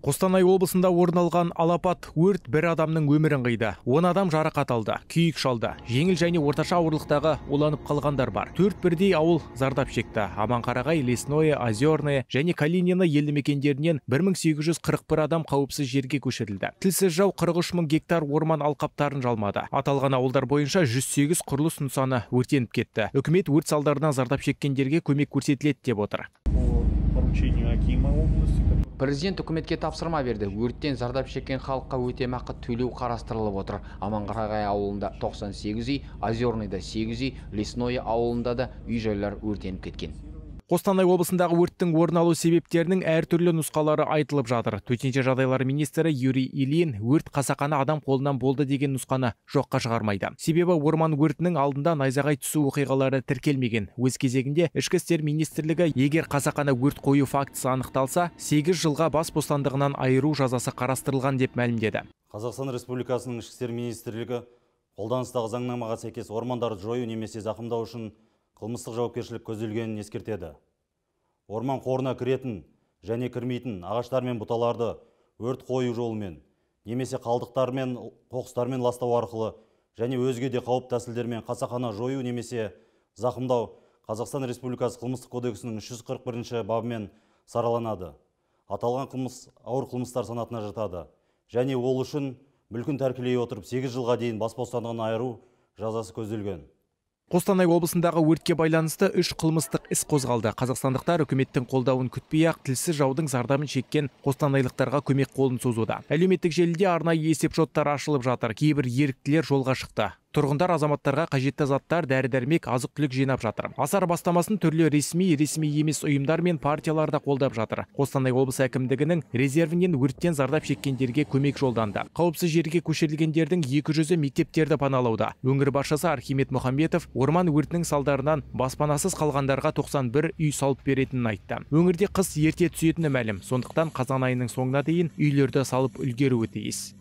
қостанай облысында орын алған алапат өрт бір адамның өмірін қиды он адам жарақат алды күйік шалды жеңіл және орташа ауырлықтағы уланып қалғандар бар төрт бірдей ауыл зардап шекті аманқарағай лесное озерное және калинино елді мекендерінен 1841 адам қауіпсіз жерге көшірілді тілсіз жау 43 мың гектар орман алқаптарын жалмады аталған ауылдар бойынша 108 құрылыс нысаны өртеніп кетті үкімет өрт салдарынан зардап шеккендерге көмек көрсетіледі деп отыр президент үкіметке тапсырма берді өрттен зардап шеккен халыққа өтемақы төлеу қарастырылып отыр аманқарағай ауылында 98 үй озерныйда 8 үй лесное ауылында да үй жайлар өртеніп кеткен қостанай облысындағы өрттің орын алу себептерінің әртүрлі нұсқалары айтылып жатыр төтенше жағдайлар министрі юрий ильин өрт қасақана адам қолынан болды деген нұсқаны жоққа шығармайды себебі орман өртінің алдында найзағай түсу оқиғалары тіркелмеген өз кезегінде ішкі істер министрлігі егер қасақана өрт қою фактісі анықталса сегіз жылға бас бостандығынан айыру жазасы қарастырылған деп мәлімдеді қазақстан республикасының ішкі істер министрлігі қолданыстағы заңнамаға сәйкес ормандарды жою немесе зақымдау үшін қылмыстық жауапкершілік көзделгенін ескертеді орман қорына кіретін және кірмейтін ағаштар мен бұталарды өрт қою жолымен немесе қалдықтармен қоқыстармен ластау арқылы және өзге де қауіп тәсілдермен қасақана жою немесе зақымдау қазақстан республикасы қылмыстық кодексінің 341 бабымен сараланады аталған қылмыс ауыр қылмыстар санатына жатады және ол үшін мүлкін тәркілей отырып 8 жылға дейін бас бостандығынан айыру жазасы көзделген қостанай облысындағы өртке байланысты үш қылмыстық іс қозғалды қазақстандықтар үкіметтің қолдауын күтпей ақ тілсіз жаудың зардабын шеккен қостанайлықтарға көмек қолын созуда әлеуметтік желіде арнайы есеп ашылып жатыр кейбір еріктілер жолға шықты тұрғындар азаматтарға қажетті заттар дәрі дәрмек азық түлік жинап жатыр асар бастамасын түрлі ресми ресми емес ұйымдар мен партиялар да қолдап жатыр қостанай облысы әкімдігінің резервінен өрттен зардап шеккендерге көмек жолданды қауіпсіз жерге көшірілгендердің екі жүзі мектептерді паналауда өңір басшысы архимед мұхамбетов орман өртінің салдарынан баспанасыз қалғандарға тоқсан бір үй салып беретінін айтты өңірде қыс ерте түсетіні мәлім сондықтан қазан айының соңына дейін үйлерді салып үлгеруі тиіс